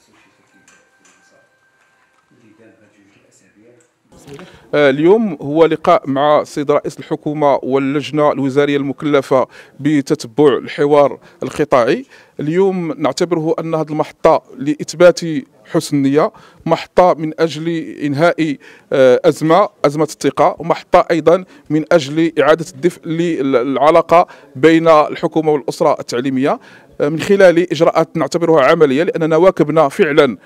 So qui fait ça. Les آه، اليوم هو لقاء مع السيد رئيس الحكومه واللجنه الوزاريه المكلفه بتتبع الحوار القطاعي اليوم نعتبره ان هذه المحطه لاثبات حسن النيه محطه من اجل انهاء آه، ازمه ازمه الثقه ومحطه ايضا من اجل اعاده الدفء للعلاقه بين الحكومه والاسره التعليميه آه، من خلال اجراءات نعتبرها عمليه لاننا واكبنا فعلا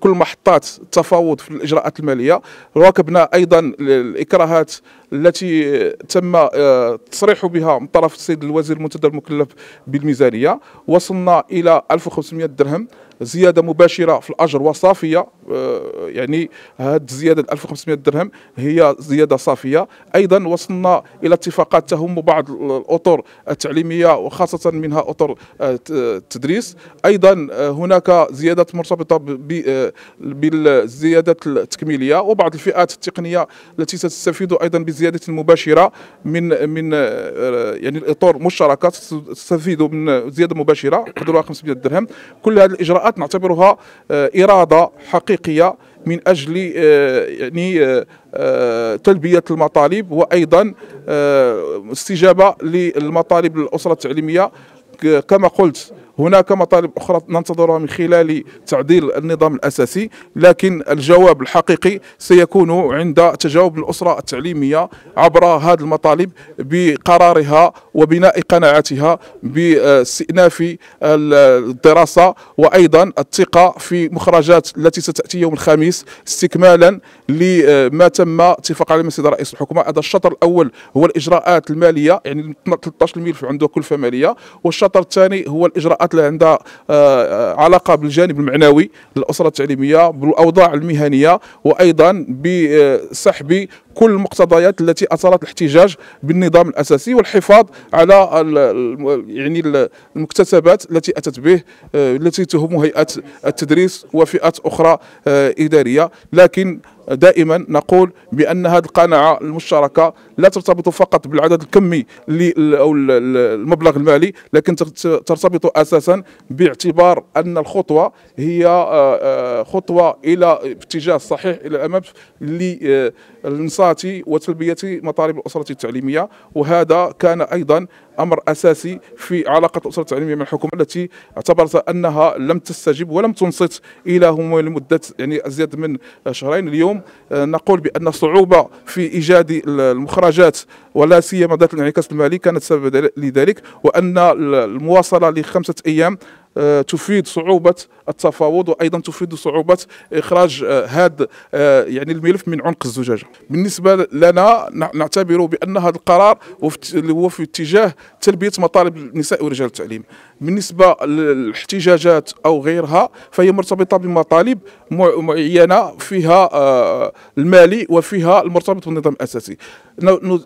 كل محطات التفاوض في الاجراءات الماليه راكبنا ايضا الاكراهات التي تم التصريح آه، بها من طرف السيد الوزير المنتدى المكلف بالميزانيه وصلنا الى 1500 درهم زياده مباشره في الاجر وصافيه آه، يعني هذه الزياده 1500 درهم هي زياده صافيه ايضا وصلنا الى اتفاقات تهم بعض الاطر التعليميه وخاصه منها اطر التدريس آه، ايضا آه، هناك زياده مرتبطه بالزيادات التكميليه وبعض الفئات التقنيه التي ستستفيد ايضا بزياده مباشره من من يعني الاطر مشتركه تستفيد من زياده مباشره قدرها 500 درهم كل هذه الاجراءات جاءت نعتبرها آه، إرادة حقيقية من أجل آه، يعني آه، تلبية المطالب وأيضا استجابة للمطالب الأسرة التعليمية كما قلت هناك مطالب أخرى ننتظرها من خلال تعديل النظام الأساسي لكن الجواب الحقيقي سيكون عند تجاوب الأسرة التعليمية عبر هذه المطالب بقرارها وبناء قناعتها باستئناف الدراسة وأيضا الثقة في مخرجات التي ستأتي يوم الخميس استكمالا لما تم اتفاق عليه من سيد رئيس الحكومة هذا الشطر الأول هو الإجراءات المالية يعني 13 ملف عنده كلفة مالية والشطر الشطر الثاني هو الاجراءات اللي عندها آه، علاقه بالجانب المعنوي للاسره التعليميه بالاوضاع المهنيه وايضا بسحب كل المقتضيات التي اثرت الاحتجاج بالنظام الاساسي والحفاظ على يعني المكتسبات التي اتت به آه، التي تهم هيئه التدريس وفئات اخرى آه، اداريه لكن دائما نقول بان هذه القناعه المشتركه لا ترتبط فقط بالعدد الكمي او المبلغ المالي لكن ترتبط اساسا باعتبار ان الخطوه هي آه، آه، خطوه الى اتجاه صحيح الى الامام للانصات وتلبيه مطالب الاسره التعليميه وهذا كان ايضا امر اساسي في علاقه الاسره التعليميه مع الحكومه التي اعتبرت انها لم تستجب ولم تنصت الى هم لمده يعني ازيد من شهرين اليوم آه، نقول بان الصعوبه في ايجاد المخرج الخرجات ولا سيما ذات الانعكاس المالي كانت سبب لذلك وان المواصله لخمسه ايام آه، تفيد صعوبه التفاوض وايضا تفيد صعوبه اخراج هذا آه، آه، يعني الملف من عنق الزجاجه بالنسبه لنا نعتبر بان هذا القرار هو في اتجاه تلبيه مطالب النساء ورجال التعليم بالنسبه للاحتجاجات او غيرها فهي مرتبطه بمطالب معينه فيها المالي وفيها المرتبط بالنظام الاساسي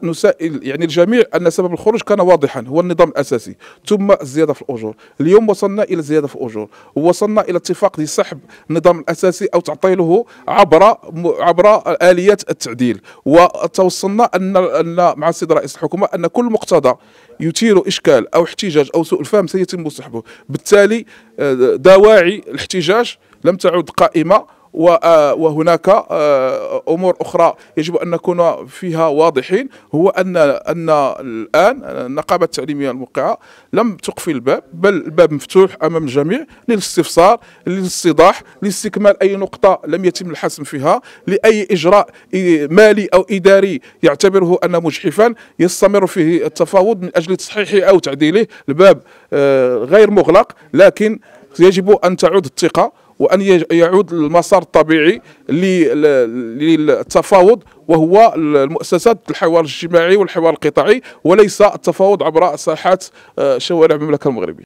نسائل يعني الجميع ان سبب الخروج كان واضحا هو النظام الاساسي ثم الزياده في الاجور اليوم وصلنا الى الى زياده في الاجور ووصلنا الى اتفاق لسحب النظام الاساسي او تعطيله عبر عبر اليات التعديل وتوصلنا ان ان مع السيد رئيس الحكومه ان كل مقتضى يثير اشكال او احتجاج او سوء الفهم سيتم سحبه بالتالي آه، دواعي الاحتجاج لم تعد قائمه آه، وهناك آه، امور اخرى يجب ان نكون فيها واضحين هو ان ان الان النقابه التعليميه الموقعه لم تقفل الباب بل الباب مفتوح امام الجميع للاستفسار للاستيضاح لاستكمال اي نقطه لم يتم الحسم فيها لاي اجراء مالي او اداري يعتبره ان مجحفا يستمر فيه التفاوض من اجل تصحيحه او تعديله الباب آه، غير مغلق لكن يجب ان تعود الثقه وأن يعود المسار الطبيعي للتفاوض وهو المؤسسات الحوار الاجتماعي والحوار القطاعي وليس التفاوض عبر ساحات آه، شوارع المملكة المغربية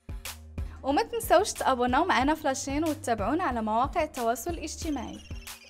وما تنسوش تابوناو معنا فلاشين وتتابعونا على مواقع التواصل الاجتماعي